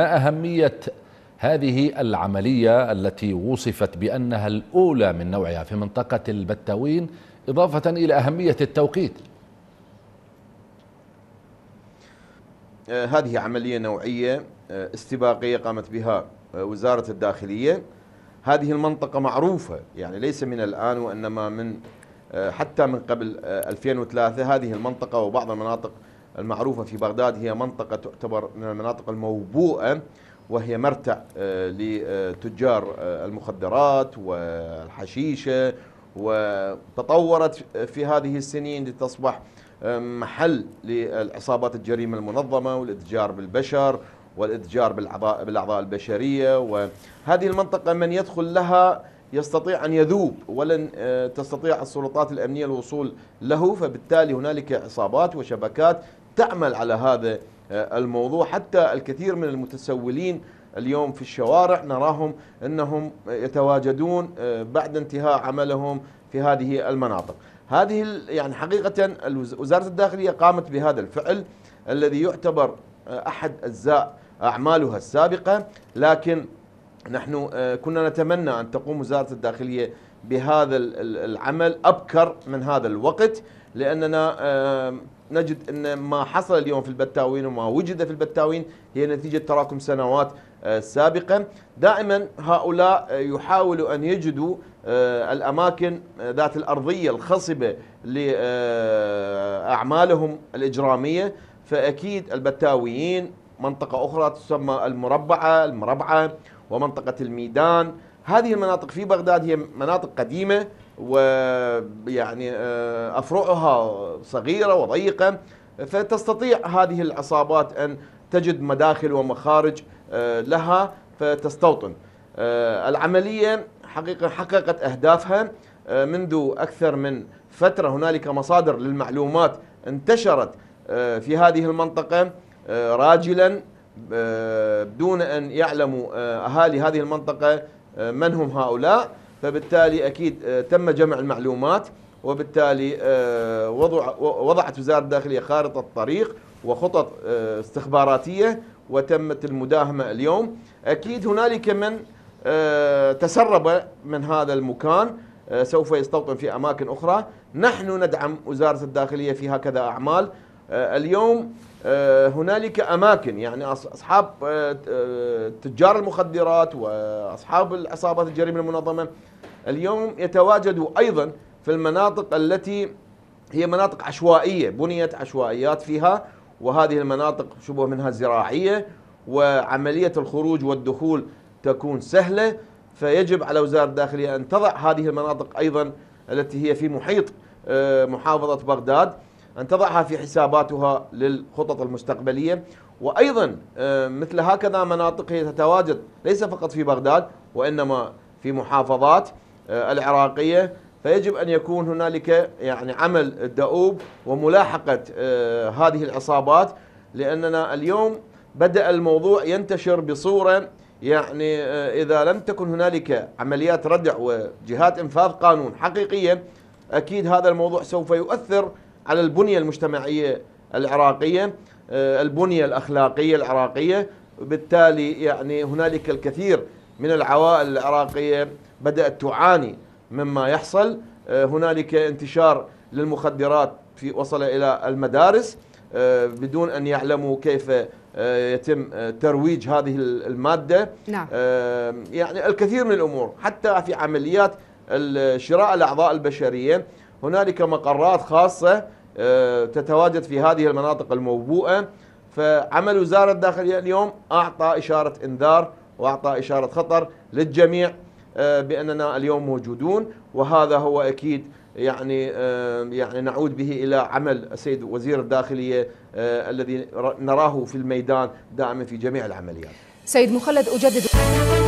ما أهمية هذه العملية التي وصفت بأنها الأولى من نوعها في منطقة البتاوين إضافة إلى أهمية التوقيت آه، هذه عملية نوعية آه، استباقية قامت بها آه، وزارة الداخلية هذه المنطقة معروفة يعني ليس من الآن وإنما من حتى من قبل 2003 هذه المنطقة وبعض المناطق المعروفة في بغداد هي منطقة تعتبر من المناطق الموبوءة وهي مرتع آه، لتجار آه، المخدرات والحشيشة وتطورت في هذه السنين لتصبح آه، محل للعصابات الجريمة المنظمة والاتجار بالبشر والاتجار بالاعضاء البشريه وهذه المنطقه من يدخل لها يستطيع ان يذوب ولن تستطيع السلطات الامنيه الوصول له فبالتالي هنالك عصابات وشبكات تعمل على هذا آه، الموضوع حتى الكثير من المتسولين اليوم في الشوارع نراهم انهم يتواجدون آه، بعد انتهاء عملهم في هذه المناطق. هذه يعني حقيقه وزاره الداخليه قامت بهذا الفعل الذي يعتبر آه، احد اجزاء اعمالها السابقه لكن نحن كنا نتمنى ان تقوم وزاره الداخليه بهذا العمل ابكر من هذا الوقت لاننا نجد ان ما حصل اليوم في البتاوين وما وجد في البتاوين هي نتيجه تراكم سنوات آه، سابقه دائما هؤلاء آه، يحاولوا ان يجدوا آه، الاماكن ذات الارضيه الخصبه لاعمالهم الاجراميه فاكيد البتاويين منطقه اخرى تسمى المربعه المربعه ومنطقه الميدان هذه المناطق في بغداد هي مناطق قديمة ويعني آه، أفرعها صغيرة وضيقة فتستطيع هذه العصابات أن تجد مداخل ومخارج آه، لها فتستوطن آه، العملية حقيقة حققت أهدافها منذ أكثر من فترة هنالك مصادر للمعلومات انتشرت في هذه المنطقة راجلا دون أن يعلموا أهالي هذه المنطقة آه، من هم هؤلاء فبالتالي أكيد آه، تم جمع المعلومات وبالتالي آه، وضع وضعت وزارة الداخلية خارطة طريق وخطط استخباراتية وتمت المداهمة اليوم أكيد هنالك من تسرب من هذا المكان سوف يستوطن في أماكن أخرى نحن ندعم وزارة الداخلية في هكذا أعمال آه، اليوم آه، هنالك اماكن يعني اصحاب آه، تجار المخدرات واصحاب العصابات الجريمه المنظمه اليوم يتواجدوا ايضا في المناطق التي هي مناطق عشوائيه بنيت عشوائيات فيها وهذه المناطق شبه منها زراعيه وعمليه الخروج والدخول تكون سهله فيجب على وزاره الداخليه ان تضع هذه المناطق ايضا التي هي في محيط محافظه بغداد أن تضعها في حساباتها للخطط المستقبلية وأيضا آه، مثل هكذا مناطق هي تتواجد ليس فقط في بغداد وإنما في محافظات آه، العراقية فيجب أن يكون هنالك يعني عمل الدؤوب وملاحقة آه، هذه العصابات لأننا اليوم بدأ الموضوع ينتشر بصورة يعني إذا لم تكن هنالك عمليات ردع وجهات إنفاذ قانون حقيقية أكيد هذا الموضوع سوف يؤثر على البنية المجتمعية العراقية آه، البنية الأخلاقية العراقية بالتالي يعني هنالك الكثير من العوائل العراقية بدأت تعاني مما يحصل آه، هنالك انتشار للمخدرات في وصل إلى المدارس آه، بدون أن يعلموا كيف يتم ترويج هذه المادة نعم. يعني الكثير من الأمور حتى في عمليات شراء الأعضاء البشرية هنالك مقرات خاصة آه، تتواجد في هذه المناطق الموبوءة فعمل وزارة الداخلية اليوم أعطى إشارة إنذار وأعطى إشارة خطر للجميع آه، بأننا اليوم موجودون وهذا هو أكيد يعني آه، يعني نعود به الى عمل السيد وزير الداخليه الذي نراه في الميدان دائما في جميع العمليات. سيد مخلد اجدد